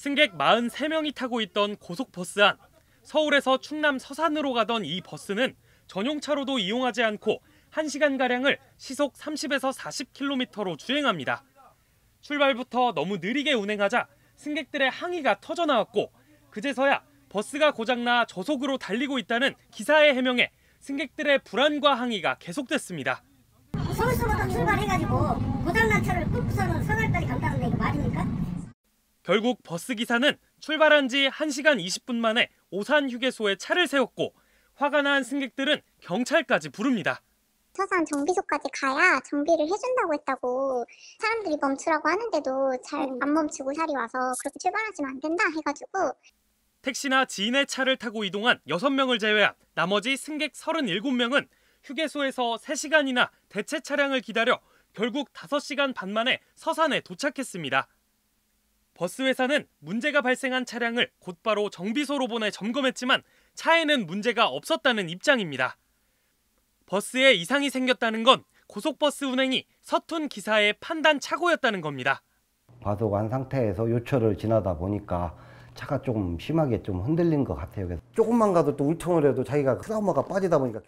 승객 43명이 타고 있던 고속버스 안 서울에서 충남 서산으로 가던 이 버스는 전용차로도 이용하지 않고 1시간가량을 시속 30에서 40km로 주행합니다. 출발부터 너무 느리게 운행하자 승객들의 항의가 터져나왔고 그제서야 버스가 고장나 저속으로 달리고 있다는 기사의 해명에 승객들의 불안과 항의가 계속됐습니다. 서울서부터 출발해가지고 고장난 차를 뚫서는 서울까지 간다는 결국 버스 기사는 출발한 지 1시간 20분 만에 오산 휴게소에 차를 세웠고 화가 난 승객들은 경찰까지 부릅니다. 서산 정비소까지 가야 정비를 해준다고 했다고 사람들이 멈추라고 하는데도 잘안 음. 멈추고 살이 와서 그렇게 출발하시면 안 된다 해가지고 택시나 지인의 차를 타고 이동한 6명을 제외한 나머지 승객 37명은 휴게소에서 3시간이나 대체 차량을 기다려 결국 5시간 반 만에 서산에 도착했습니다. 버스 회사는 문제가 발생한 차량을 곧바로 정비소로 보내 점검했지만 차에는 문제가 없었다는 입장입니다. 버스에 이상이 생겼다는 건 고속버스 운행이 서툰 기사의 판단 착오였다는 겁니다. 과속한 상태에서 요철을 지나다 보니까 차가 좀 심하게 좀 흔들린 것 같아요. 그래서 조금만 가도 또 울퉁을 해도 자기가 트라우마가 빠지다 보니까.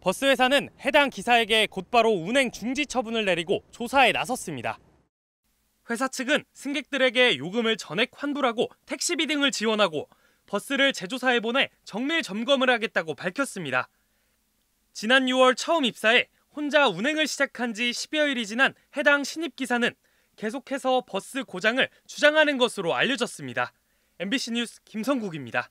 버스 회사는 해당 기사에게 곧바로 운행 중지 처분을 내리고 조사에 나섰습니다. 회사 측은 승객들에게 요금을 전액 환불하고 택시비 등을 지원하고 버스를 제조사에 보내 정밀 점검을 하겠다고 밝혔습니다. 지난 6월 처음 입사해 혼자 운행을 시작한 지 10여일이 지난 해당 신입 기사는 계속해서 버스 고장을 주장하는 것으로 알려졌습니다. MBC 뉴스 김성국입니다.